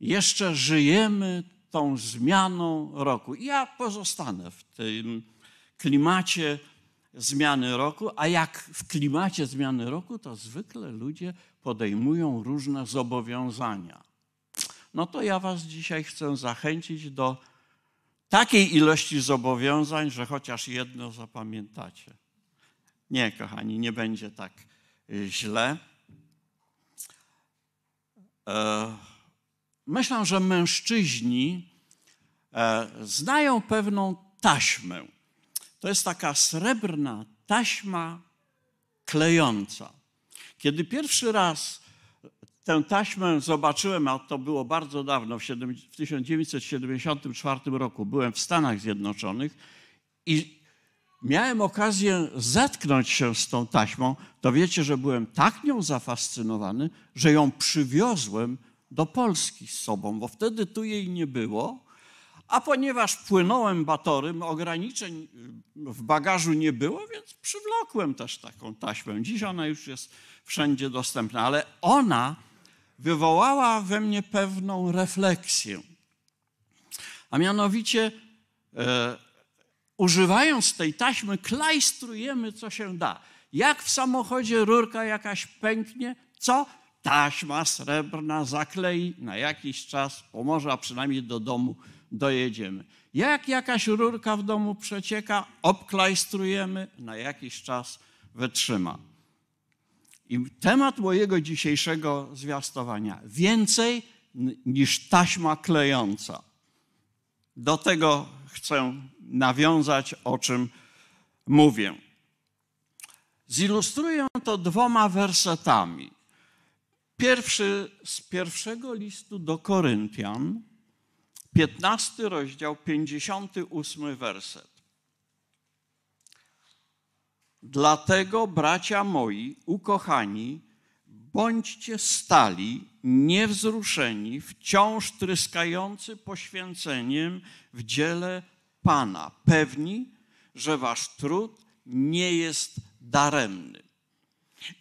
jeszcze żyjemy tą zmianą roku. Ja pozostanę w tym klimacie zmiany roku, a jak w klimacie zmiany roku, to zwykle ludzie podejmują różne zobowiązania. No to ja Was dzisiaj chcę zachęcić do takiej ilości zobowiązań, że chociaż jedno zapamiętacie. Nie, kochani, nie będzie tak y, źle. E myślę, że mężczyźni e, znają pewną taśmę. To jest taka srebrna taśma klejąca. Kiedy pierwszy raz tę taśmę zobaczyłem, a to było bardzo dawno, w 1974 roku, byłem w Stanach Zjednoczonych i miałem okazję zetknąć się z tą taśmą, to wiecie, że byłem tak nią zafascynowany, że ją przywiozłem do Polski z sobą, bo wtedy tu jej nie było. A ponieważ płynąłem batorym, ograniczeń y, w bagażu nie było, więc przywlokłem też taką taśmę. Dziś ona już jest wszędzie dostępna, ale ona wywołała we mnie pewną refleksję. A mianowicie, e, używając tej taśmy, klajstrujemy co się da. Jak w samochodzie rurka jakaś pęknie, co? taśma srebrna zaklei na jakiś czas, pomoże, a przynajmniej do domu dojedziemy. Jak jakaś rurka w domu przecieka, obklajstrujemy, na jakiś czas wytrzyma. I temat mojego dzisiejszego zwiastowania więcej niż taśma klejąca. Do tego chcę nawiązać, o czym mówię. Zilustruję to dwoma wersetami. Pierwszy z pierwszego listu do Koryntian, 15 rozdział, 58 werset. Dlatego, bracia moi, ukochani, bądźcie stali, niewzruszeni, wciąż tryskający poświęceniem w dziele Pana, pewni, że wasz trud nie jest daremny.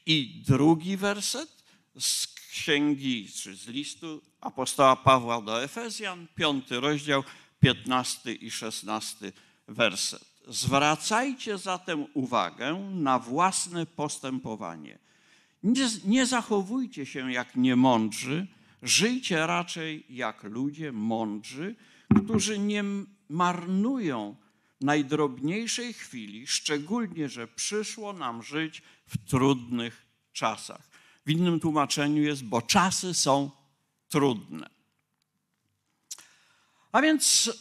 I drugi werset z księgi, czy z listu apostoła Pawła do Efezjan, piąty rozdział, 15 i 16 werset. Zwracajcie zatem uwagę na własne postępowanie. Nie, nie zachowujcie się jak niemądrzy, żyjcie raczej jak ludzie mądrzy, którzy nie marnują najdrobniejszej chwili, szczególnie, że przyszło nam żyć w trudnych czasach. W innym tłumaczeniu jest, bo czasy są trudne. A więc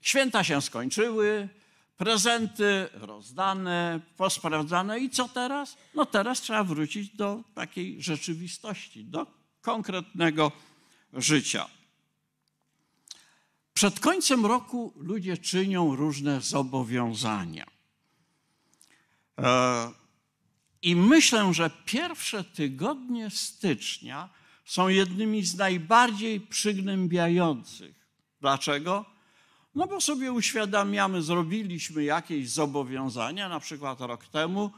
święta się skończyły, prezenty rozdane, posprawdzane i co teraz? No teraz trzeba wrócić do takiej rzeczywistości, do konkretnego życia. Przed końcem roku ludzie czynią różne zobowiązania. E, i myślę, że pierwsze tygodnie stycznia są jednymi z najbardziej przygnębiających. Dlaczego? No bo sobie uświadamiamy, zrobiliśmy jakieś zobowiązania, na przykład rok temu.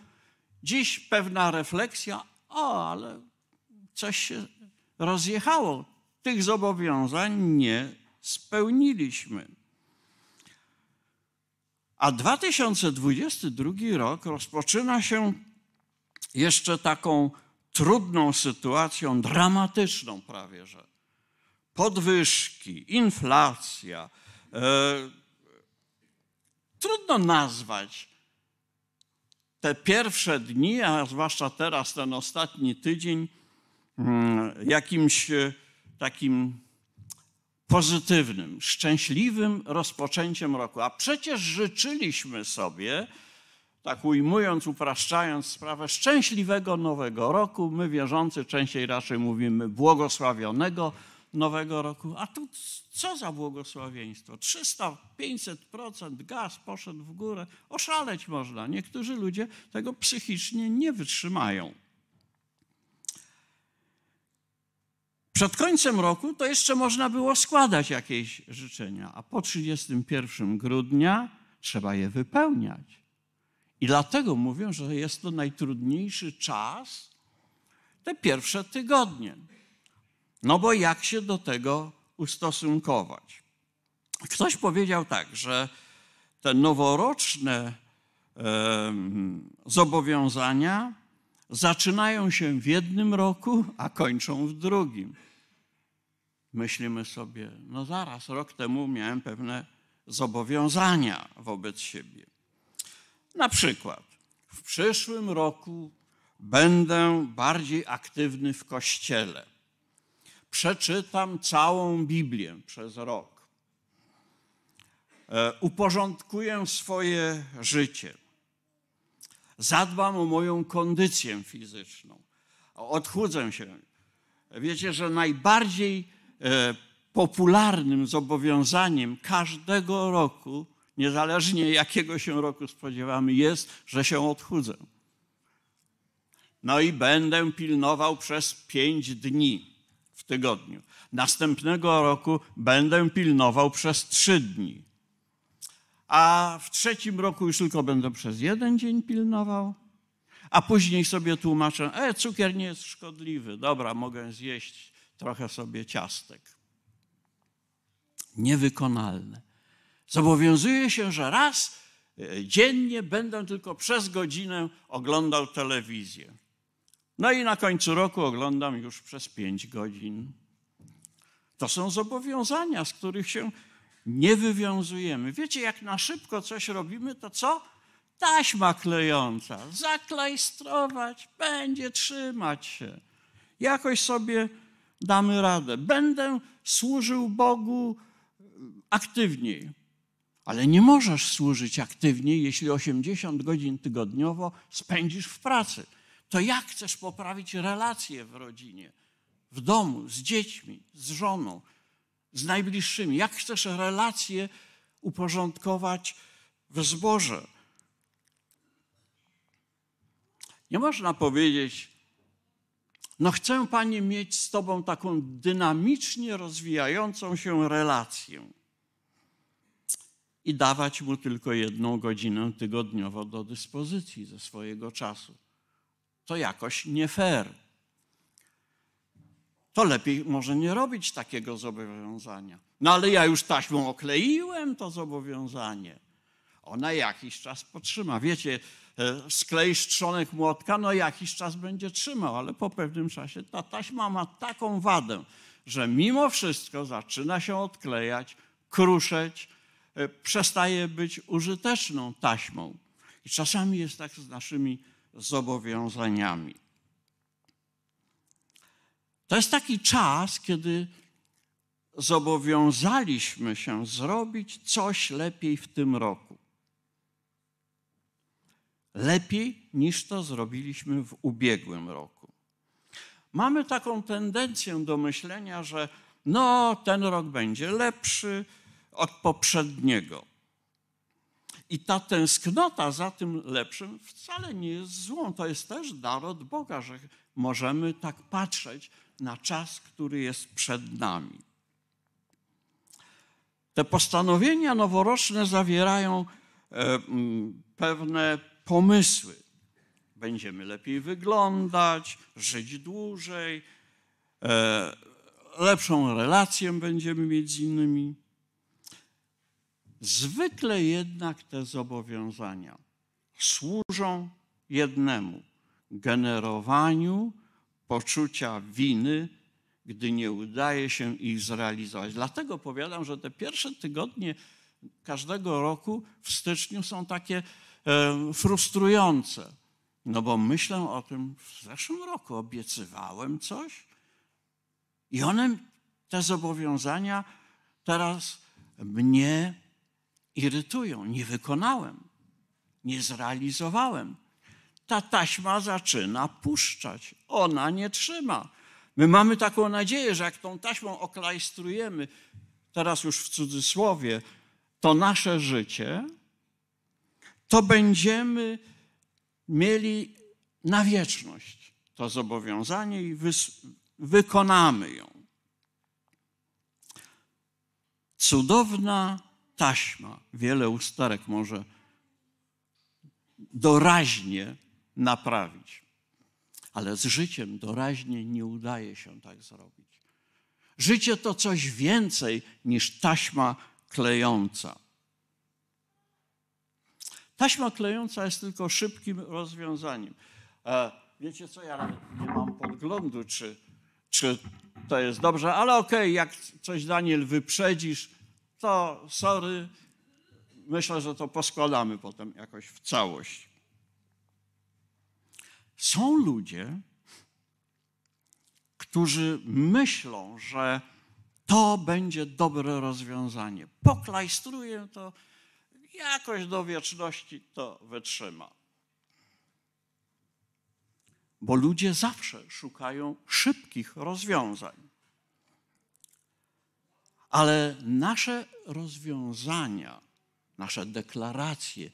Dziś pewna refleksja, o, ale coś się rozjechało. Tych zobowiązań nie spełniliśmy. A 2022 rok rozpoczyna się jeszcze taką trudną sytuacją, dramatyczną prawie że. Podwyżki, inflacja. E, trudno nazwać te pierwsze dni, a zwłaszcza teraz ten ostatni tydzień, mm, jakimś e, takim pozytywnym, szczęśliwym rozpoczęciem roku. A przecież życzyliśmy sobie, tak ujmując, upraszczając sprawę szczęśliwego Nowego Roku. My wierzący częściej raczej mówimy błogosławionego Nowego Roku. A tu co za błogosławieństwo? 300-500% gaz poszedł w górę. Oszaleć można. Niektórzy ludzie tego psychicznie nie wytrzymają. Przed końcem roku to jeszcze można było składać jakieś życzenia, a po 31 grudnia trzeba je wypełniać. I dlatego mówią, że jest to najtrudniejszy czas, te pierwsze tygodnie. No bo jak się do tego ustosunkować? Ktoś powiedział tak, że te noworoczne e, zobowiązania zaczynają się w jednym roku, a kończą w drugim. Myślimy sobie, no zaraz, rok temu miałem pewne zobowiązania wobec siebie. Na przykład w przyszłym roku będę bardziej aktywny w kościele. Przeczytam całą Biblię przez rok. E, uporządkuję swoje życie. Zadbam o moją kondycję fizyczną. Odchudzę się. Wiecie, że najbardziej e, popularnym zobowiązaniem każdego roku niezależnie jakiego się roku spodziewamy, jest, że się odchudzę. No i będę pilnował przez pięć dni w tygodniu. Następnego roku będę pilnował przez trzy dni. A w trzecim roku już tylko będę przez jeden dzień pilnował, a później sobie tłumaczę, e, cukier nie jest szkodliwy, dobra, mogę zjeść trochę sobie ciastek. Niewykonalne Zobowiązuję się, że raz e, dziennie będę tylko przez godzinę oglądał telewizję. No i na końcu roku oglądam już przez pięć godzin. To są zobowiązania, z których się nie wywiązujemy. Wiecie, jak na szybko coś robimy, to co? Taśma klejąca, zaklajstrować, będzie trzymać się. Jakoś sobie damy radę. Będę służył Bogu e, aktywniej. Ale nie możesz służyć aktywnie, jeśli 80 godzin tygodniowo spędzisz w pracy. To jak chcesz poprawić relacje w rodzinie, w domu, z dziećmi, z żoną, z najbliższymi? Jak chcesz relacje uporządkować w zborze? Nie można powiedzieć, no chcę Panie mieć z Tobą taką dynamicznie rozwijającą się relację i dawać mu tylko jedną godzinę tygodniowo do dyspozycji ze swojego czasu. To jakoś nie fair. To lepiej może nie robić takiego zobowiązania. No ale ja już taśmą okleiłem to zobowiązanie. Ona jakiś czas potrzyma. Wiecie, e, sklej strzonek młotka, no jakiś czas będzie trzymał, ale po pewnym czasie ta taśma ma taką wadę, że mimo wszystko zaczyna się odklejać, kruszeć, E, przestaje być użyteczną taśmą. I czasami jest tak z naszymi zobowiązaniami. To jest taki czas, kiedy zobowiązaliśmy się zrobić coś lepiej w tym roku. Lepiej niż to zrobiliśmy w ubiegłym roku. Mamy taką tendencję do myślenia, że no, ten rok będzie lepszy, od poprzedniego. I ta tęsknota za tym lepszym wcale nie jest złą. To jest też dar od Boga, że możemy tak patrzeć na czas, który jest przed nami. Te postanowienia noworoczne zawierają e, mm, pewne pomysły. Będziemy lepiej wyglądać, żyć dłużej, e, lepszą relację będziemy mieć z innymi. Zwykle jednak te zobowiązania służą jednemu generowaniu poczucia winy, gdy nie udaje się ich zrealizować. Dlatego powiadam, że te pierwsze tygodnie każdego roku w styczniu są takie e, frustrujące. No bo myślę o tym, w zeszłym roku obiecywałem coś i one, te zobowiązania teraz mnie irytują. Nie wykonałem, nie zrealizowałem. Ta taśma zaczyna puszczać, ona nie trzyma. My mamy taką nadzieję, że jak tą taśmą oklajstrujemy, teraz już w cudzysłowie, to nasze życie, to będziemy mieli na wieczność to zobowiązanie i wykonamy ją. Cudowna taśma, wiele usterek może doraźnie naprawić. Ale z życiem doraźnie nie udaje się tak zrobić. Życie to coś więcej niż taśma klejąca. Taśma klejąca jest tylko szybkim rozwiązaniem. E, wiecie co, ja nie mam podglądu, czy, czy to jest dobrze, ale okej, okay, jak coś Daniel wyprzedzisz, to sorry, myślę, że to poskładamy potem jakoś w całość. Są ludzie, którzy myślą, że to będzie dobre rozwiązanie. Poklajstruję to, jakoś do wieczności to wytrzyma. Bo ludzie zawsze szukają szybkich rozwiązań. Ale nasze rozwiązania, nasze deklaracje,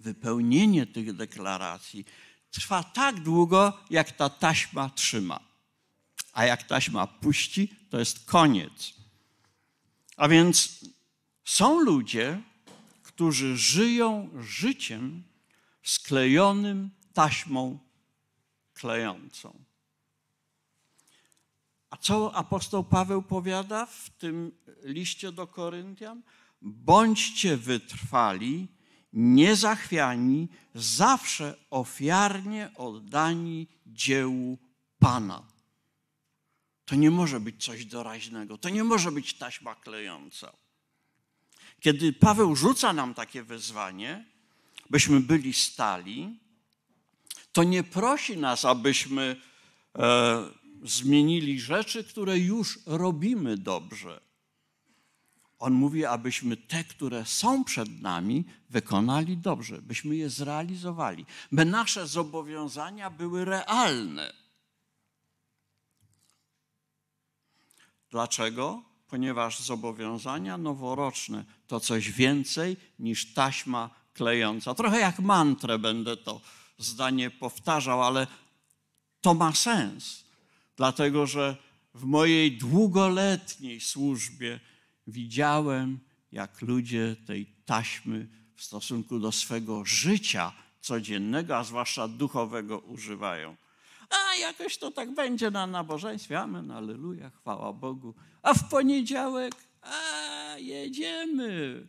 wypełnienie tych deklaracji trwa tak długo, jak ta taśma trzyma. A jak taśma puści, to jest koniec. A więc są ludzie, którzy żyją życiem sklejonym taśmą klejącą. A co apostoł Paweł powiada w tym liście do Koryntian? Bądźcie wytrwali, niezachwiani, zawsze ofiarnie oddani dziełu Pana. To nie może być coś doraźnego, to nie może być taśma klejąca. Kiedy Paweł rzuca nam takie wezwanie, byśmy byli stali, to nie prosi nas, abyśmy e, zmienili rzeczy, które już robimy dobrze. On mówi, abyśmy te, które są przed nami, wykonali dobrze, byśmy je zrealizowali, by nasze zobowiązania były realne. Dlaczego? Ponieważ zobowiązania noworoczne to coś więcej niż taśma klejąca. Trochę jak mantrę będę to zdanie powtarzał, ale to ma sens dlatego że w mojej długoletniej służbie widziałem, jak ludzie tej taśmy w stosunku do swego życia codziennego, a zwłaszcza duchowego, używają. A jakoś to tak będzie na nabożeństwie. Amen, aleluja, chwała Bogu. A w poniedziałek, a jedziemy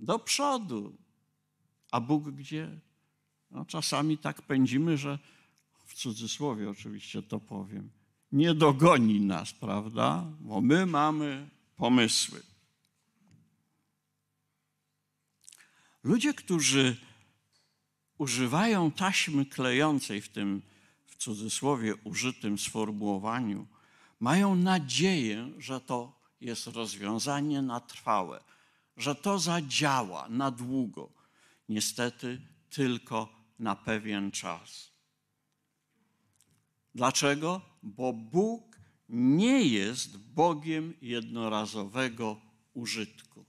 do przodu. A Bóg gdzie? No, czasami tak pędzimy, że cudzysłowie oczywiście to powiem, nie dogoni nas, prawda? Bo my mamy pomysły. Ludzie, którzy używają taśmy klejącej w tym w cudzysłowie użytym sformułowaniu, mają nadzieję, że to jest rozwiązanie na trwałe, że to zadziała na długo. Niestety tylko na pewien czas. Dlaczego? Bo Bóg nie jest Bogiem jednorazowego użytku.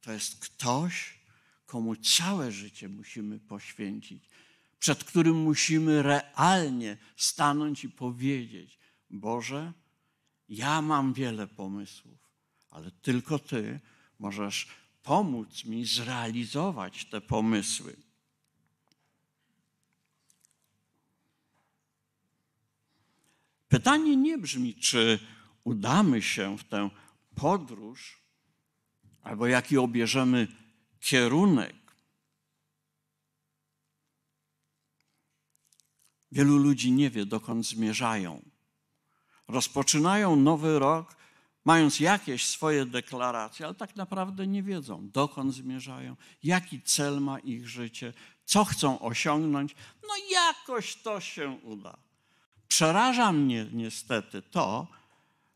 To jest ktoś, komu całe życie musimy poświęcić, przed którym musimy realnie stanąć i powiedzieć: Boże, ja mam wiele pomysłów, ale tylko Ty możesz pomóc mi zrealizować te pomysły. Pytanie nie brzmi, czy udamy się w tę podróż, albo jaki obierzemy kierunek. Wielu ludzi nie wie, dokąd zmierzają. Rozpoczynają nowy rok, mając jakieś swoje deklaracje, ale tak naprawdę nie wiedzą, dokąd zmierzają, jaki cel ma ich życie, co chcą osiągnąć. No jakoś to się uda. Przeraża mnie niestety to,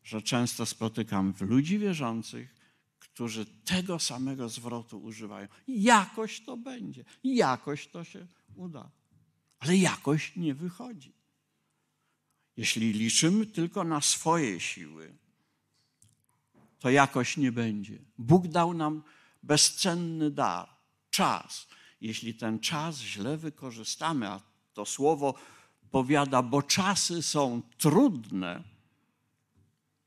że często spotykam w ludzi wierzących, którzy tego samego zwrotu używają. Jakoś to będzie, jakoś to się uda, ale jakoś nie wychodzi. Jeśli liczymy tylko na swoje siły, to jakoś nie będzie. Bóg dał nam bezcenny dar, czas. Jeśli ten czas źle wykorzystamy, a to słowo powiada, bo czasy są trudne.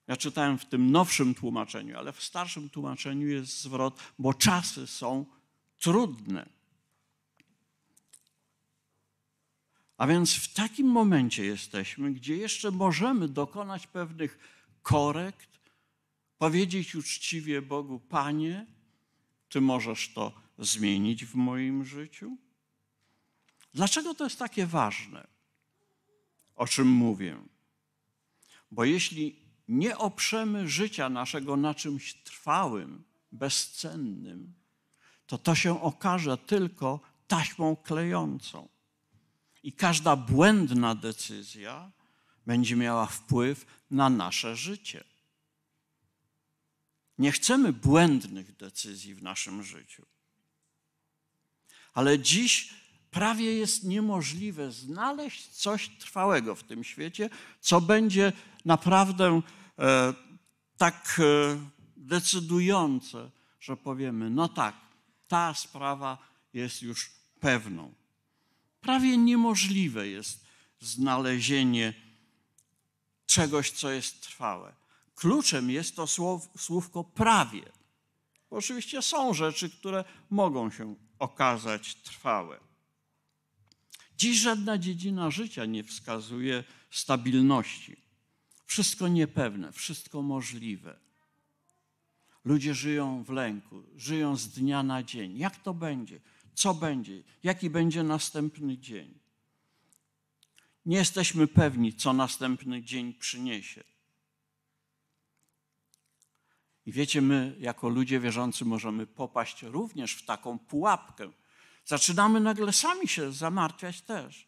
Ja czytałem w tym nowszym tłumaczeniu, ale w starszym tłumaczeniu jest zwrot, bo czasy są trudne. A więc w takim momencie jesteśmy, gdzie jeszcze możemy dokonać pewnych korekt, powiedzieć uczciwie Bogu: Panie, Ty możesz to zmienić w moim życiu? Dlaczego to jest takie ważne? o czym mówię. Bo jeśli nie oprzemy życia naszego na czymś trwałym, bezcennym, to to się okaże tylko taśmą klejącą. I każda błędna decyzja będzie miała wpływ na nasze życie. Nie chcemy błędnych decyzji w naszym życiu. Ale dziś prawie jest niemożliwe znaleźć coś trwałego w tym świecie, co będzie naprawdę e, tak e, decydujące, że powiemy: no tak, ta sprawa jest już pewną. Prawie niemożliwe jest znalezienie czegoś, co jest trwałe. Kluczem jest to słow, słówko prawie. Bo oczywiście są rzeczy, które mogą się okazać trwałe. Dziś żadna dziedzina życia nie wskazuje stabilności. Wszystko niepewne, wszystko możliwe. Ludzie żyją w lęku, żyją z dnia na dzień. Jak to będzie? Co będzie? Jaki będzie następny dzień? Nie jesteśmy pewni, co następny dzień przyniesie. I wiecie, my jako ludzie wierzący możemy popaść również w taką pułapkę, Zaczynamy nagle sami się zamartwiać też.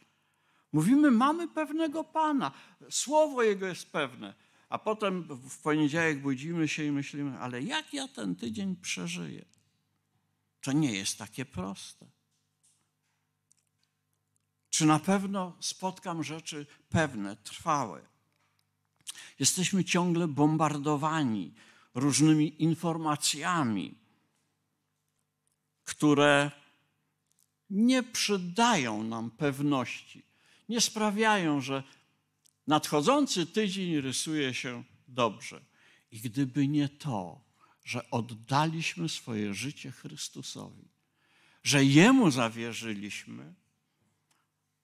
Mówimy, mamy pewnego Pana, słowo Jego jest pewne. A potem w poniedziałek budzimy się i myślimy, ale jak ja ten tydzień przeżyję? To nie jest takie proste. Czy na pewno spotkam rzeczy pewne, trwałe? Jesteśmy ciągle bombardowani różnymi informacjami, które nie przydają nam pewności, nie sprawiają, że nadchodzący tydzień rysuje się dobrze. I gdyby nie to, że oddaliśmy swoje życie Chrystusowi, że Jemu zawierzyliśmy,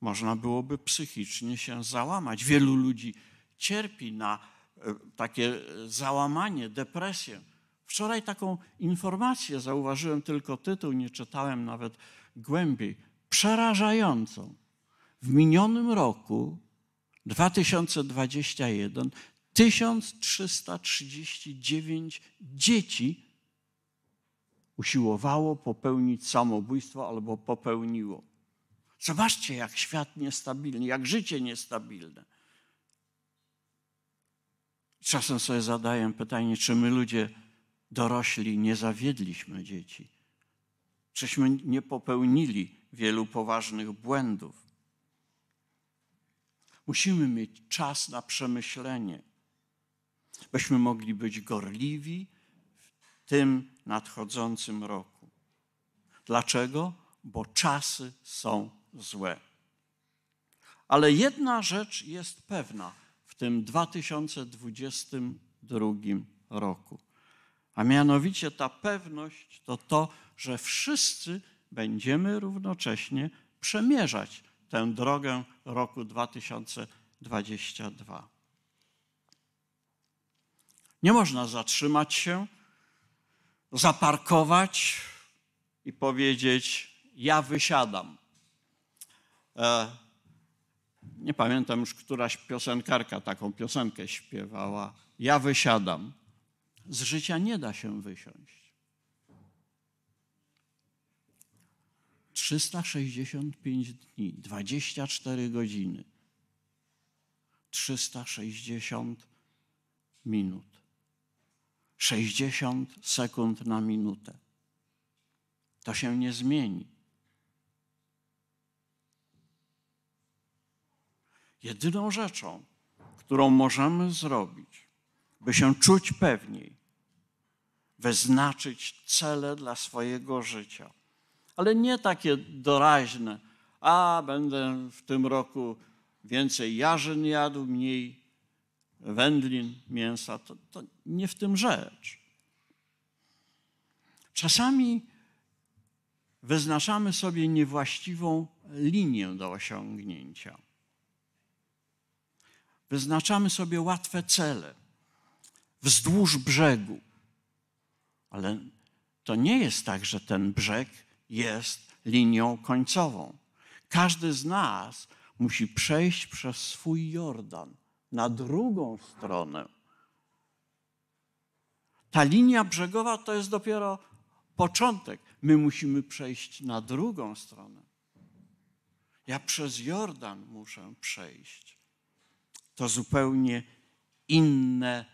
można byłoby psychicznie się załamać. Wielu ludzi cierpi na e, takie załamanie, depresję. Wczoraj taką informację zauważyłem, tylko tytuł, nie czytałem nawet głębiej, przerażającą. W minionym roku 2021 1339 dzieci usiłowało popełnić samobójstwo albo popełniło. Zobaczcie, jak świat niestabilny, jak życie niestabilne. Czasem sobie zadaję pytanie, czy my ludzie dorośli nie zawiedliśmy dzieci? czyśmy nie popełnili wielu poważnych błędów. Musimy mieć czas na przemyślenie, byśmy mogli być gorliwi w tym nadchodzącym roku. Dlaczego? Bo czasy są złe. Ale jedna rzecz jest pewna w tym 2022 roku. A mianowicie ta pewność to to, że wszyscy będziemy równocześnie przemierzać tę drogę roku 2022. Nie można zatrzymać się, zaparkować i powiedzieć: Ja wysiadam. E, nie pamiętam już, któraś piosenkarka taką piosenkę śpiewała: Ja wysiadam. Z życia nie da się wysiąść. 365 dni, 24 godziny, 360 minut, 60 sekund na minutę. To się nie zmieni. Jedyną rzeczą, którą możemy zrobić, by się czuć pewniej, wyznaczyć cele dla swojego życia. Ale nie takie doraźne. A będę w tym roku więcej jarzyn jadł, mniej wędlin, mięsa. To, to nie w tym rzecz. Czasami wyznaczamy sobie niewłaściwą linię do osiągnięcia. Wyznaczamy sobie łatwe cele wzdłuż brzegu. Ale to nie jest tak, że ten brzeg jest linią końcową. Każdy z nas musi przejść przez swój Jordan na drugą stronę. Ta linia brzegowa to jest dopiero początek. My musimy przejść na drugą stronę. Ja przez Jordan muszę przejść. To zupełnie inne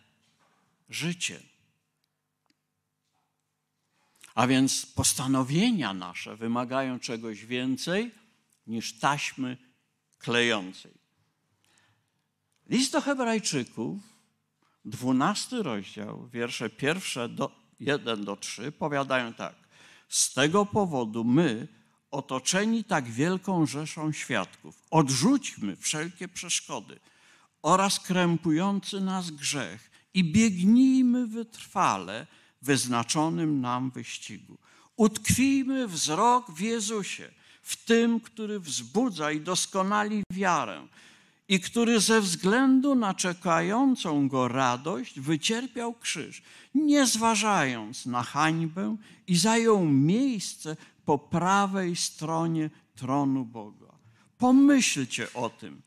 życie. A więc postanowienia nasze wymagają czegoś więcej niż taśmy klejącej. List do Hebrajczyków, 12 rozdział, wiersze pierwsze do 1 do 3 powiadają tak. Z tego powodu my, otoczeni tak wielką rzeszą świadków, odrzućmy wszelkie przeszkody oraz krępujący nas grzech i biegnijmy wytrwale wyznaczonym nam wyścigu. Utkwijmy wzrok w Jezusie, w tym, który wzbudza i doskonali wiarę i który ze względu na czekającą go radość wycierpiał krzyż, nie zważając na hańbę i zajął miejsce po prawej stronie tronu Boga. Pomyślcie o tym,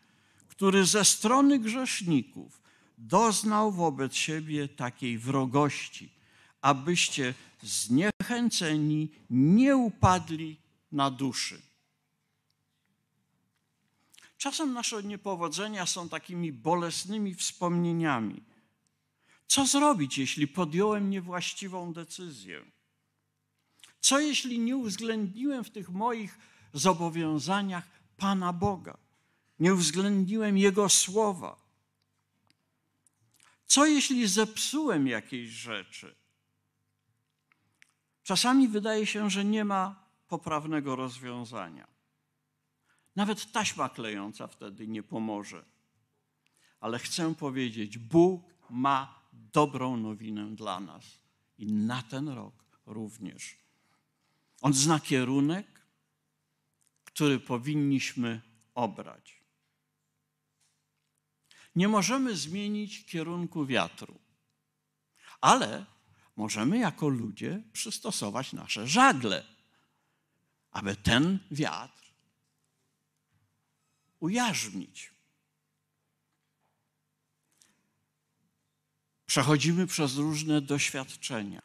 który ze strony grzeszników doznał wobec siebie takiej wrogości abyście zniechęceni nie upadli na duszy. Czasem nasze niepowodzenia są takimi bolesnymi wspomnieniami. Co zrobić, jeśli podjąłem niewłaściwą decyzję? Co jeśli nie uwzględniłem w tych moich zobowiązaniach Pana Boga? Nie uwzględniłem Jego słowa? Co jeśli zepsułem jakiejś rzeczy? Czasami wydaje się, że nie ma poprawnego rozwiązania. Nawet taśma klejąca wtedy nie pomoże. Ale chcę powiedzieć, Bóg ma dobrą nowinę dla nas i na ten rok również. On zna kierunek, który powinniśmy obrać. Nie możemy zmienić kierunku wiatru, ale możemy jako ludzie przystosować nasze żagle, aby ten wiatr ujarzmić. Przechodzimy przez różne doświadczenia.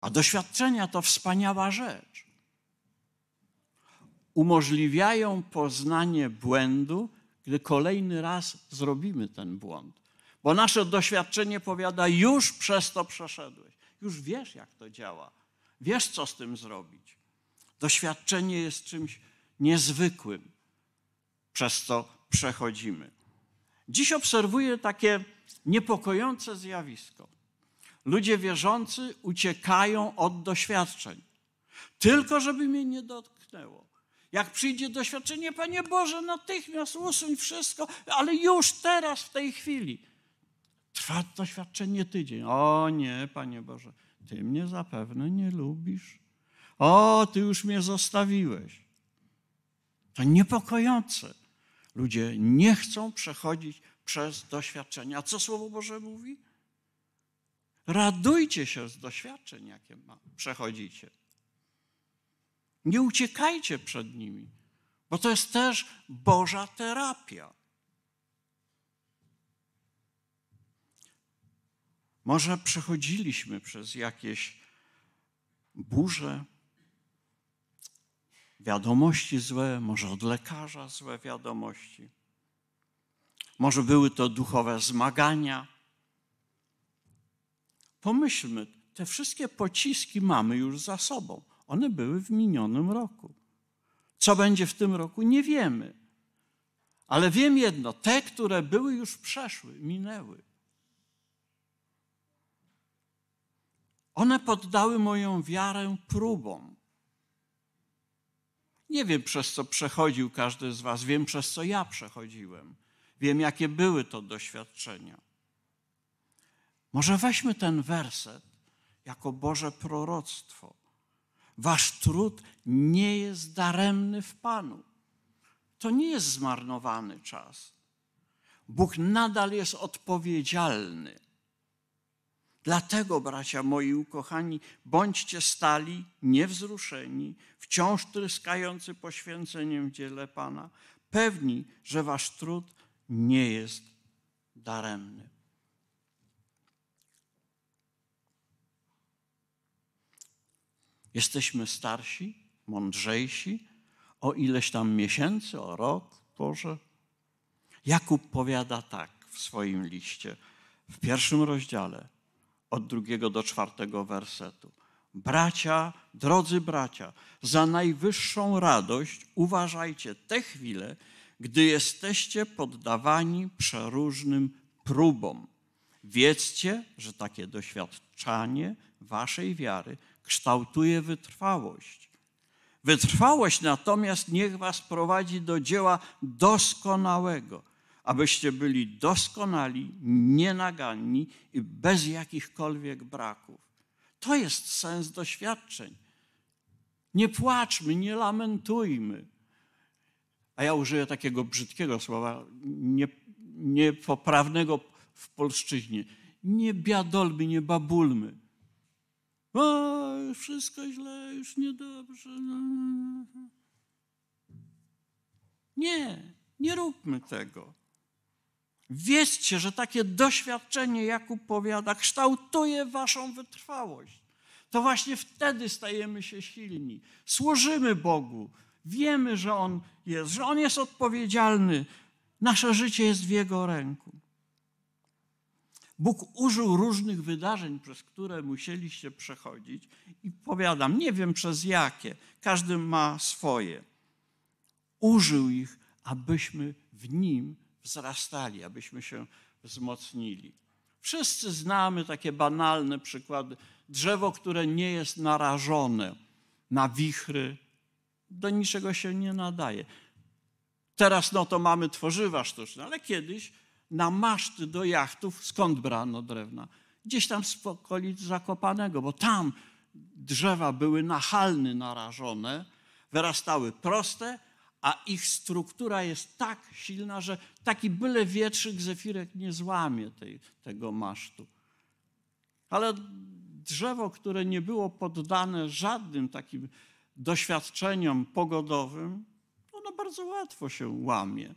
A doświadczenia to wspaniała rzecz. Umożliwiają poznanie błędu, gdy kolejny raz zrobimy ten błąd. Bo nasze doświadczenie powiada, już przez to przeszedłeś. Już wiesz, jak to działa. Wiesz, co z tym zrobić. Doświadczenie jest czymś niezwykłym, przez co przechodzimy. Dziś obserwuję takie niepokojące zjawisko. Ludzie wierzący uciekają od doświadczeń, tylko żeby mnie nie dotknęło. Jak przyjdzie doświadczenie, Panie Boże, natychmiast usuń wszystko, ale już teraz, w tej chwili. Trwa doświadczenie tydzień. O nie, Panie Boże, Ty mnie zapewne nie lubisz. O, Ty już mnie zostawiłeś. To niepokojące. Ludzie nie chcą przechodzić przez doświadczenia. A co Słowo Boże mówi? Radujcie się z doświadczeń, jakie ma, przechodzicie. Nie uciekajcie przed nimi, bo to jest też Boża terapia. Może przechodziliśmy przez jakieś burze, wiadomości złe, może od lekarza złe wiadomości. Może były to duchowe zmagania. Pomyślmy, te wszystkie pociski mamy już za sobą. One były w minionym roku. Co będzie w tym roku, nie wiemy. Ale wiem jedno: te, które były, już przeszły, minęły. One poddały moją wiarę próbom. Nie wiem, przez co przechodził każdy z Was, wiem, przez co ja przechodziłem. Wiem, jakie były to doświadczenia. Może weźmy ten werset jako Boże proroctwo. Wasz trud nie jest daremny w Panu. To nie jest zmarnowany czas. Bóg nadal jest odpowiedzialny Dlatego, bracia moi ukochani, bądźcie stali, niewzruszeni, wciąż tryskający poświęceniem w dziele Pana, pewni, że wasz trud nie jest daremny. Jesteśmy starsi, mądrzejsi, o ileś tam miesięcy, o rok, Boże. Jakub powiada tak w swoim liście, w pierwszym rozdziale – od drugiego do czwartego wersetu. Bracia, drodzy bracia, za najwyższą radość uważajcie te chwile, gdy jesteście poddawani przeróżnym próbom. Wiedzcie, że takie doświadczanie waszej wiary kształtuje wytrwałość. Wytrwałość natomiast niech was prowadzi do dzieła doskonałego, abyście byli doskonali, nienaganni i bez jakichkolwiek braków. To jest sens doświadczeń. Nie płaczmy, nie lamentujmy. A ja użyję takiego brzydkiego słowa, nie, niepoprawnego w polszczyźnie. Nie biadolmy, nie babulmy. O, już wszystko źle, już niedobrze. No. Nie, nie róbmy tego. Wiedzcie, że takie doświadczenie, jak upowiada, kształtuje waszą wytrwałość. To właśnie wtedy stajemy się silni. Służymy Bogu. Wiemy, że On jest, że On jest odpowiedzialny. Nasze życie jest w Jego ręku. Bóg użył różnych wydarzeń, przez które musieliście przechodzić, i powiadam, nie wiem przez jakie, każdy ma swoje. Użył ich, abyśmy w Nim wzrastali, abyśmy się wzmocnili. Wszyscy znamy takie banalne przykłady. Drzewo, które nie jest narażone na wichry, do niczego się nie nadaje. Teraz no to mamy tworzywa sztuczne, ale kiedyś na maszty do jachtów skąd brano drewna? Gdzieś tam z okolic Zakopanego, bo tam drzewa były halny narażone, wyrastały proste, a ich struktura jest tak silna, że taki byle wietrzyk zefirek nie złamie tej, tego masztu. Ale drzewo, które nie było poddane żadnym takim doświadczeniom pogodowym, ono bardzo łatwo się łamie.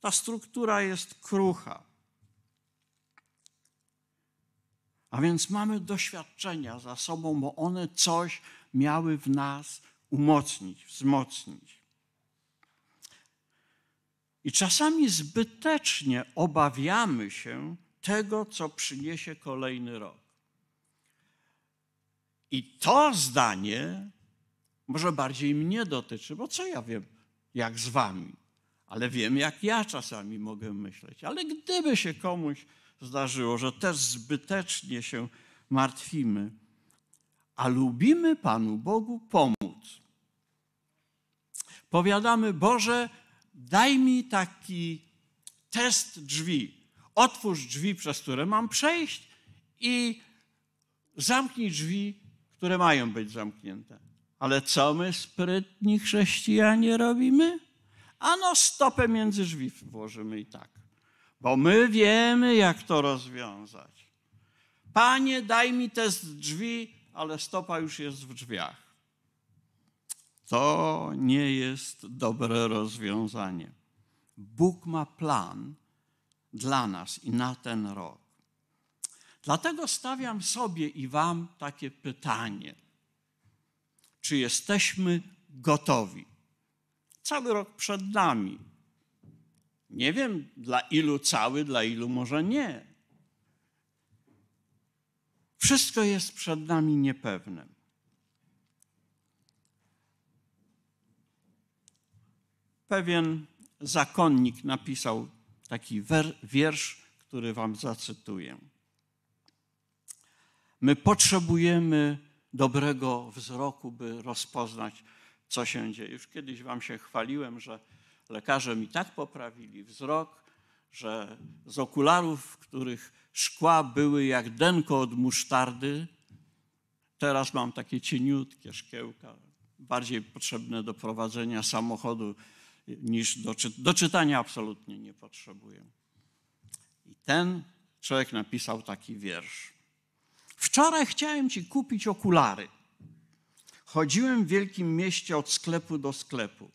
Ta struktura jest krucha. A więc mamy doświadczenia za sobą, bo one coś miały w nas umocnić, wzmocnić. I czasami zbytecznie obawiamy się tego, co przyniesie kolejny rok. I to zdanie może bardziej mnie dotyczy, bo co ja wiem, jak z wami, ale wiem, jak ja czasami mogę myśleć. Ale gdyby się komuś zdarzyło, że też zbytecznie się martwimy, a lubimy Panu Bogu pomóc. Powiadamy, Boże, daj mi taki test drzwi. Otwórz drzwi, przez które mam przejść i zamknij drzwi, które mają być zamknięte. Ale co my, sprytni chrześcijanie, robimy? Ano stopę między drzwi włożymy i tak. Bo my wiemy, jak to rozwiązać. Panie, daj mi test drzwi, ale stopa już jest w drzwiach. To nie jest dobre rozwiązanie. Bóg ma plan dla nas i na ten rok. Dlatego stawiam sobie i Wam takie pytanie: czy jesteśmy gotowi? Cały rok przed nami. Nie wiem dla ilu cały, dla ilu może nie. Wszystko jest przed nami niepewne. pewien zakonnik napisał taki wiersz, który wam zacytuję. My potrzebujemy dobrego wzroku, by rozpoznać, co się dzieje. Już kiedyś wam się chwaliłem, że lekarze mi tak poprawili wzrok, że z okularów, w których szkła były jak denko od musztardy, teraz mam takie cieniutkie szkiełka, bardziej potrzebne do prowadzenia samochodu niż do, do czytania absolutnie nie potrzebuję. I ten człowiek napisał taki wiersz. Wczoraj chciałem ci kupić okulary. Chodziłem w wielkim mieście od sklepu do sklepu,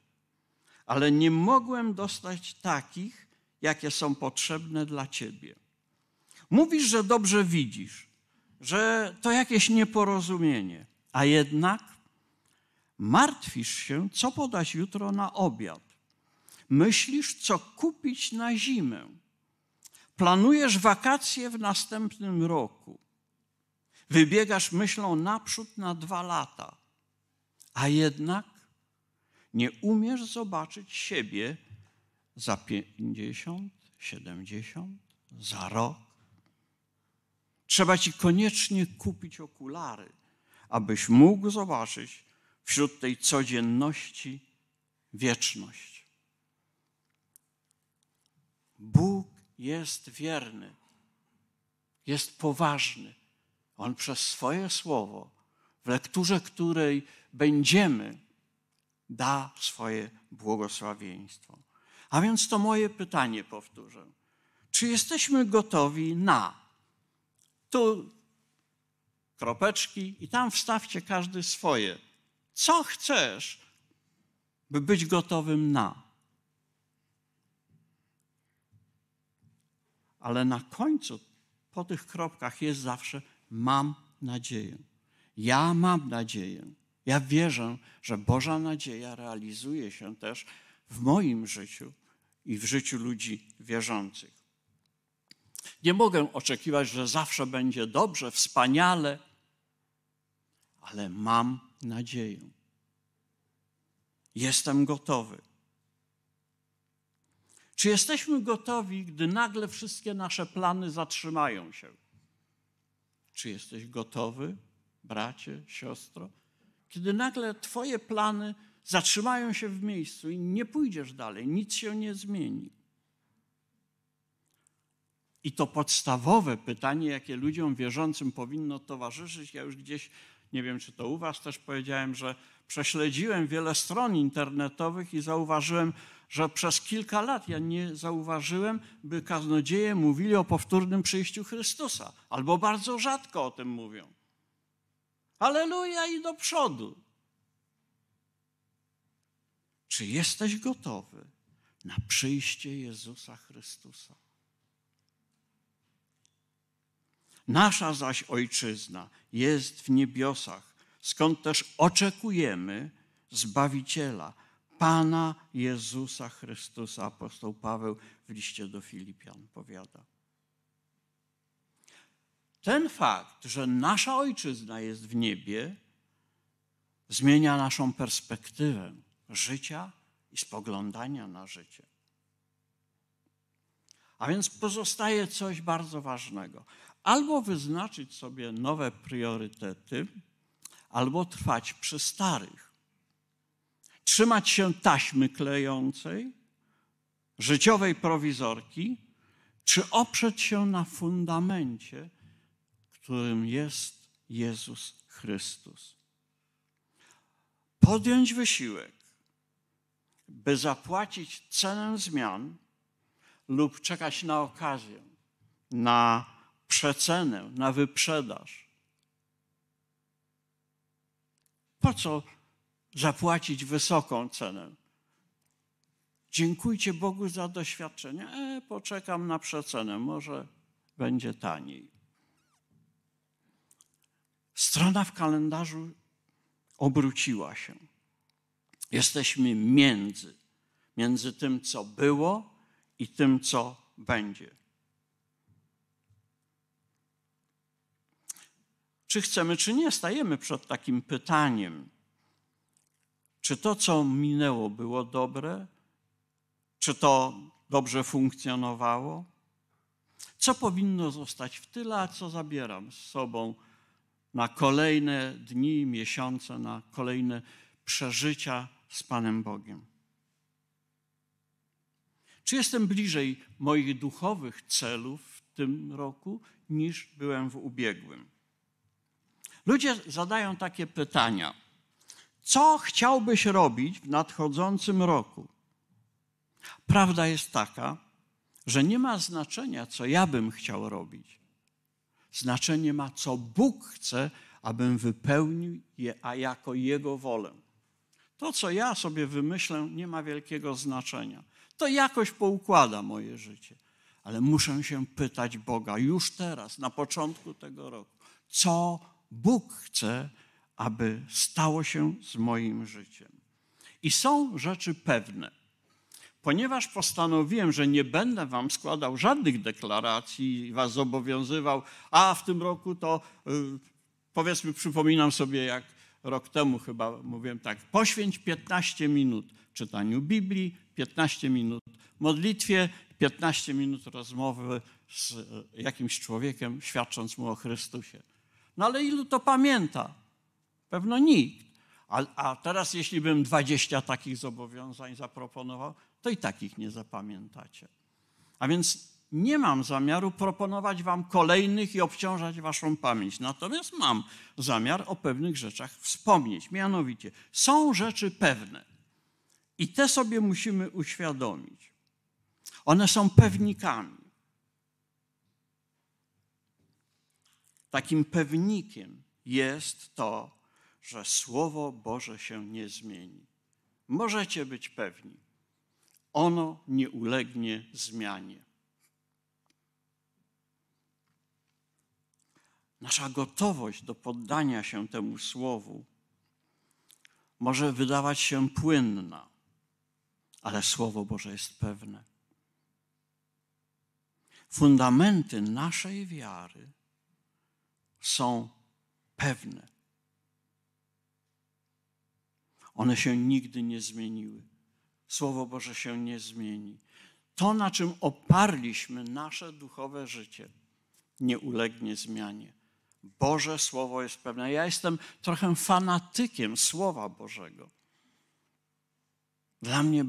ale nie mogłem dostać takich, jakie są potrzebne dla ciebie. Mówisz, że dobrze widzisz, że to jakieś nieporozumienie, a jednak martwisz się, co podać jutro na obiad. Myślisz, co kupić na zimę. Planujesz wakacje w następnym roku. Wybiegasz myślą naprzód na dwa lata, a jednak nie umiesz zobaczyć siebie za pięćdziesiąt, siedemdziesiąt, za rok. Trzeba ci koniecznie kupić okulary, abyś mógł zobaczyć wśród tej codzienności wieczność. Bóg jest wierny, jest poważny. On przez swoje słowo, w lekturze której będziemy, da swoje błogosławieństwo. A więc to moje pytanie powtórzę. Czy jesteśmy gotowi na tu kropeczki i tam wstawcie każdy swoje. Co chcesz, by być gotowym na? ale na końcu po tych kropkach jest zawsze mam nadzieję. Ja mam nadzieję. Ja wierzę, że Boża nadzieja realizuje się też w moim życiu i w życiu ludzi wierzących. Nie mogę oczekiwać, że zawsze będzie dobrze, wspaniale, ale mam nadzieję. Jestem gotowy. Czy jesteśmy gotowi, gdy nagle wszystkie nasze plany zatrzymają się? Czy jesteś gotowy, bracie, siostro, kiedy nagle Twoje plany zatrzymają się w miejscu i nie pójdziesz dalej, nic się nie zmieni? I to podstawowe pytanie, jakie ludziom wierzącym powinno towarzyszyć, ja już gdzieś, nie wiem czy to u Was też powiedziałem, że prześledziłem wiele stron internetowych i zauważyłem, że przez kilka lat ja nie zauważyłem, by kaznodzieje mówili o powtórnym przyjściu Chrystusa, albo bardzo rzadko o tym mówią. Aleluja i do przodu. Czy jesteś gotowy na przyjście Jezusa Chrystusa? Nasza zaś ojczyzna jest w niebiosach, skąd też oczekujemy Zbawiciela Pana Jezusa Chrystusa, apostoł Paweł w liście do Filipian powiada. Ten fakt, że nasza ojczyzna jest w niebie, zmienia naszą perspektywę życia i spoglądania na życie. A więc pozostaje coś bardzo ważnego. Albo wyznaczyć sobie nowe priorytety, albo trwać przy starych trzymać się taśmy klejącej, życiowej prowizorki, czy oprzeć się na fundamencie, którym jest Jezus Chrystus. Podjąć wysiłek, by zapłacić cenę zmian lub czekać na okazję, na przecenę, na wyprzedaż. Po co zapłacić wysoką cenę. Dziękujcie Bogu za doświadczenie. E, poczekam na przecenę, może będzie taniej. Strona w kalendarzu obróciła się. Jesteśmy między, między tym, co było i tym, co będzie. Czy chcemy, czy nie, stajemy przed takim pytaniem czy to, co minęło, było dobre? Czy to dobrze funkcjonowało? Co powinno zostać w tyle, a co zabieram z sobą na kolejne dni, miesiące, na kolejne przeżycia z Panem Bogiem? Czy jestem bliżej moich duchowych celów w tym roku niż byłem w ubiegłym? Ludzie zadają takie pytania co chciałbyś robić w nadchodzącym roku? Prawda jest taka, że nie ma znaczenia, co ja bym chciał robić. Znaczenie ma, co Bóg chce, abym wypełnił je, a jako Jego wolę. To, co ja sobie wymyślę, nie ma wielkiego znaczenia. To jakoś poukłada moje życie. Ale muszę się pytać Boga już teraz, na początku tego roku, co Bóg chce, aby stało się z moim życiem. I są rzeczy pewne. Ponieważ postanowiłem, że nie będę wam składał żadnych deklaracji, was zobowiązywał, a w tym roku to y, powiedzmy, przypominam sobie, jak rok temu chyba mówiłem tak, poświęć 15 minut czytaniu Biblii, 15 minut modlitwie, 15 minut rozmowy z y, jakimś człowiekiem, świadcząc mu o Chrystusie. No ale ilu to pamięta? Pewno nikt. A, a teraz, jeśli bym 20 takich zobowiązań zaproponował, to i takich nie zapamiętacie. A więc nie mam zamiaru proponować Wam kolejnych i obciążać Waszą pamięć. Natomiast mam zamiar o pewnych rzeczach wspomnieć. Mianowicie, są rzeczy pewne i te sobie musimy uświadomić. One są pewnikami. Takim pewnikiem jest to, że Słowo Boże się nie zmieni. Możecie być pewni, ono nie ulegnie zmianie. Nasza gotowość do poddania się temu Słowu może wydawać się płynna, ale Słowo Boże jest pewne. Fundamenty naszej wiary są pewne. One się nigdy nie zmieniły. Słowo Boże się nie zmieni. To, na czym oparliśmy nasze duchowe życie, nie ulegnie zmianie. Boże Słowo jest pewne. Ja jestem trochę fanatykiem Słowa Bożego. Dla mnie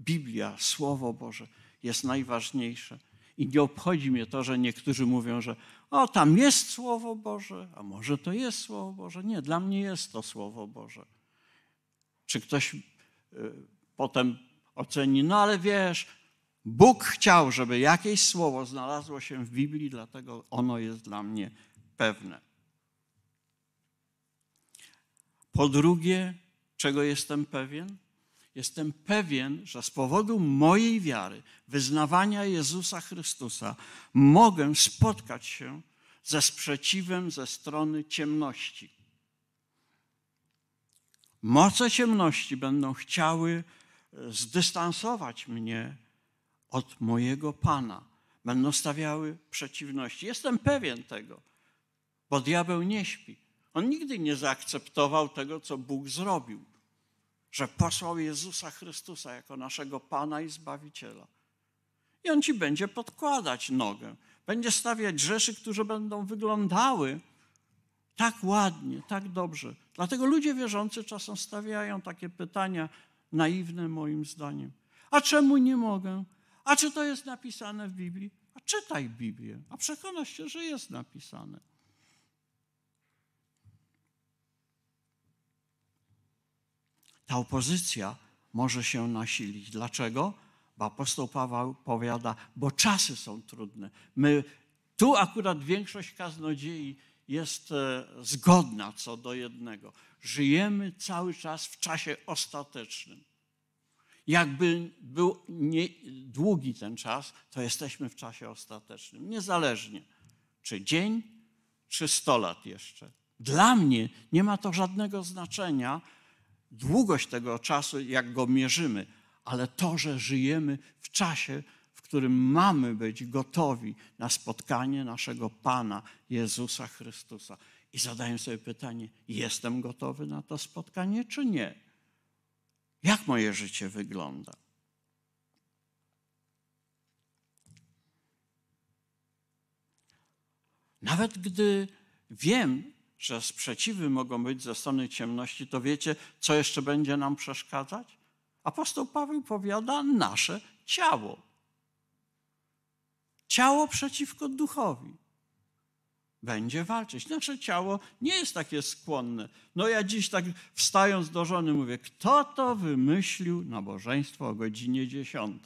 Biblia, Słowo Boże jest najważniejsze. I nie obchodzi mnie to, że niektórzy mówią, że o, tam jest Słowo Boże, a może to jest Słowo Boże. Nie, dla mnie jest to Słowo Boże czy ktoś y, potem oceni, no ale wiesz, Bóg chciał, żeby jakieś słowo znalazło się w Biblii, dlatego ono jest dla mnie pewne. Po drugie, czego jestem pewien? Jestem pewien, że z powodu mojej wiary, wyznawania Jezusa Chrystusa, mogę spotkać się ze sprzeciwem ze strony ciemności Moce ciemności będą chciały e, zdystansować mnie od mojego Pana. Będą stawiały przeciwności. Jestem pewien tego, bo diabeł nie śpi. On nigdy nie zaakceptował tego, co Bóg zrobił, że posłał Jezusa Chrystusa jako naszego Pana i Zbawiciela. I on ci będzie podkładać nogę, będzie stawiać rzeczy, które będą wyglądały tak ładnie, tak dobrze. Dlatego ludzie wierzący czasem stawiają takie pytania naiwne moim zdaniem. A czemu nie mogę? A czy to jest napisane w Biblii? A czytaj Biblię, a przekonasz się, że jest napisane. Ta opozycja może się nasilić. Dlaczego? Bo apostoł Paweł powiada, bo czasy są trudne. My, tu akurat większość kaznodziei jest e, zgodna co do jednego. Żyjemy cały czas w czasie ostatecznym. Jakby był nie, długi ten czas, to jesteśmy w czasie ostatecznym, niezależnie czy dzień, czy 100 lat jeszcze. Dla mnie nie ma to żadnego znaczenia, długość tego czasu, jak go mierzymy, ale to, że żyjemy w czasie w którym mamy być gotowi na spotkanie naszego Pana Jezusa Chrystusa. I zadaję sobie pytanie: jestem gotowy na to spotkanie, czy nie? Jak moje życie wygląda? Nawet gdy wiem, że sprzeciwy mogą być ze strony ciemności, to wiecie, co jeszcze będzie nam przeszkadzać? Apostoł Paweł powiada: nasze ciało. Ciało przeciwko duchowi będzie walczyć. Nasze znaczy, ciało nie jest takie skłonne. No ja dziś tak wstając do żony mówię, kto to wymyślił nabożeństwo o godzinie 10?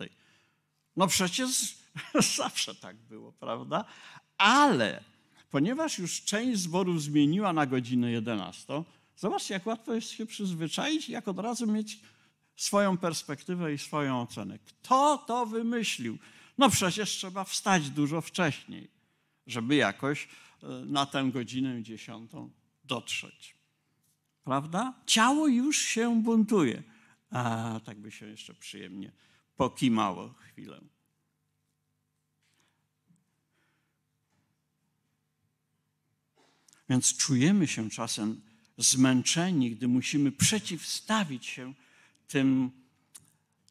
No przecież zawsze tak było, prawda? Ale ponieważ już część zborów zmieniła na godzinę 11, zobaczcie, jak łatwo jest się przyzwyczaić, jak od razu mieć swoją perspektywę i swoją ocenę. Kto to wymyślił? No przecież trzeba wstać dużo wcześniej, żeby jakoś e, na tę godzinę dziesiątą dotrzeć. Prawda? Ciało już się buntuje. A tak by się jeszcze przyjemnie pokimało chwilę. Więc czujemy się czasem zmęczeni, gdy musimy przeciwstawić się tym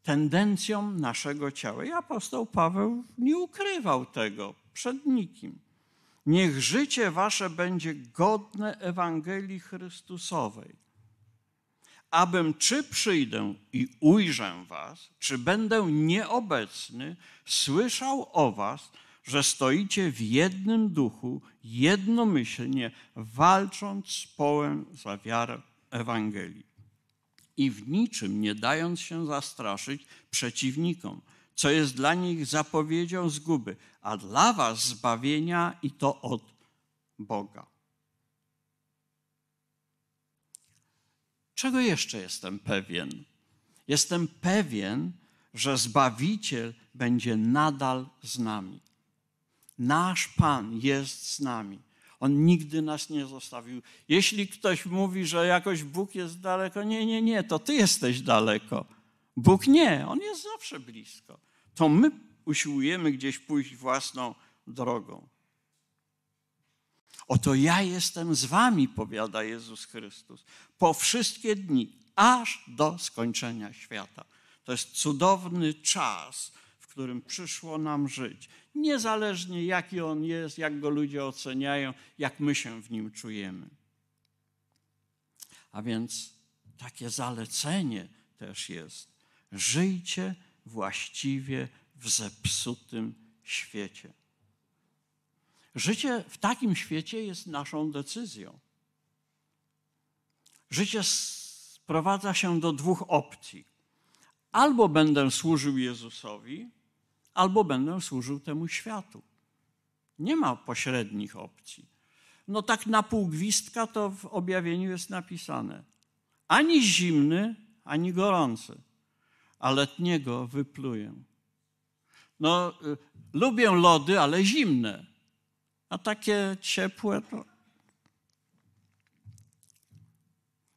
tendencjom naszego ciała. I apostoł Paweł nie ukrywał tego przed nikim. Niech życie wasze będzie godne Ewangelii Chrystusowej. Abym czy przyjdę i ujrzę was, czy będę nieobecny, słyszał o was, że stoicie w jednym duchu, jednomyślnie, walcząc z połem za wiarę Ewangelii i w niczym nie dając się zastraszyć przeciwnikom, co jest dla nich zapowiedzią zguby, a dla was zbawienia i to od Boga. Czego jeszcze jestem pewien? Jestem pewien, że Zbawiciel będzie nadal z nami. Nasz Pan jest z nami. On nigdy nas nie zostawił. Jeśli ktoś mówi, że jakoś Bóg jest daleko, nie, nie, nie, to ty jesteś daleko. Bóg nie, on jest zawsze blisko. To my usiłujemy gdzieś pójść własną drogą. Oto ja jestem z wami, powiada Jezus Chrystus, po wszystkie dni, aż do skończenia świata. To jest cudowny czas, którym przyszło nam żyć. Niezależnie jaki on jest, jak go ludzie oceniają, jak my się w nim czujemy. A więc takie zalecenie też jest. Żyjcie właściwie w zepsutym świecie. Życie w takim świecie jest naszą decyzją. Życie sprowadza się do dwóch opcji. Albo będę służył Jezusowi, albo będę służył temu światu. Nie ma pośrednich opcji. No tak na pół gwizdka to w objawieniu jest napisane. Ani zimny, ani gorący, a letniego wypluję. No, y, lubię lody, ale zimne, a takie ciepłe to...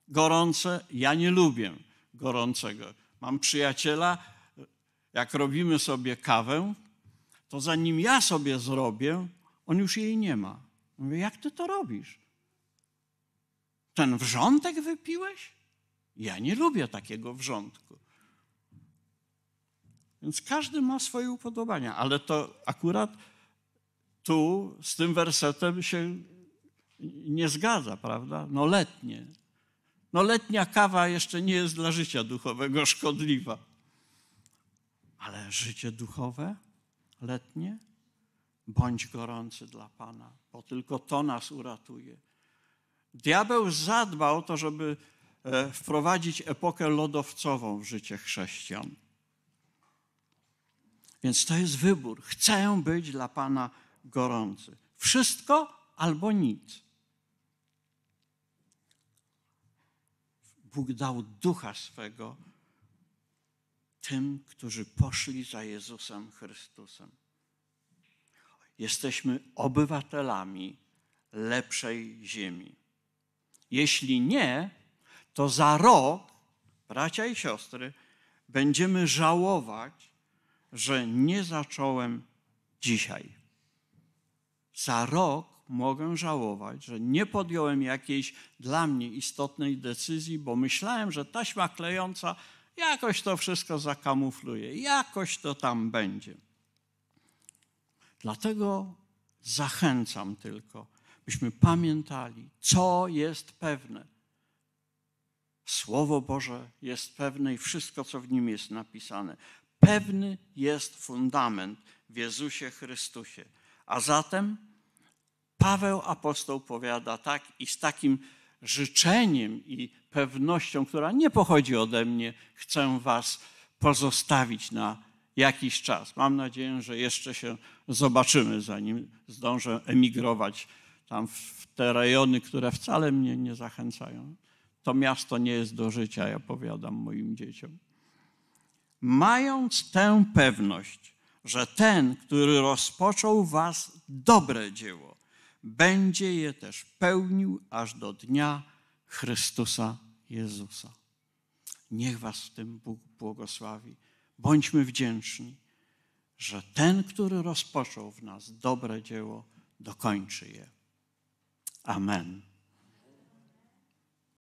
Gorące ja nie lubię gorącego. Mam przyjaciela, jak robimy sobie kawę, to zanim ja sobie zrobię, on już jej nie ma. Mówię, jak ty to robisz? Ten wrzątek wypiłeś? Ja nie lubię takiego wrzątku. Więc każdy ma swoje upodobania, ale to akurat tu z tym wersetem się nie zgadza, prawda? No letnie. No letnia kawa jeszcze nie jest dla życia duchowego szkodliwa ale życie duchowe, letnie, bądź gorący dla Pana, bo tylko to nas uratuje. Diabeł zadbał o to, żeby e, wprowadzić epokę lodowcową w życie chrześcijan. Więc to jest wybór. Chcę być dla Pana gorący. Wszystko albo nic. Bóg dał ducha swego tym, którzy poszli za Jezusem Chrystusem. Jesteśmy obywatelami lepszej ziemi. Jeśli nie, to za rok, bracia i siostry, będziemy żałować, że nie zacząłem dzisiaj. Za rok mogę żałować, że nie podjąłem jakiejś dla mnie istotnej decyzji, bo myślałem, że taśma klejąca Jakoś to wszystko zakamufluje, jakoś to tam będzie. Dlatego zachęcam tylko, byśmy pamiętali, co jest pewne. Słowo Boże jest pewne i wszystko, co w nim jest napisane. Pewny jest fundament w Jezusie Chrystusie. A zatem Paweł apostoł powiada tak i z takim życzeniem i pewnością, która nie pochodzi ode mnie, chcę Was pozostawić na jakiś czas. Mam nadzieję, że jeszcze się zobaczymy, zanim zdążę emigrować tam w te rejony, które wcale mnie nie zachęcają. To miasto nie jest do życia, ja powiadam moim dzieciom. Mając tę pewność, że ten, który rozpoczął was dobre dzieło, będzie je też pełnił aż do dnia Chrystusa Jezusa. Niech Was w tym Bóg błogosławi. Bądźmy wdzięczni, że ten, który rozpoczął w nas dobre dzieło, dokończy je. Amen.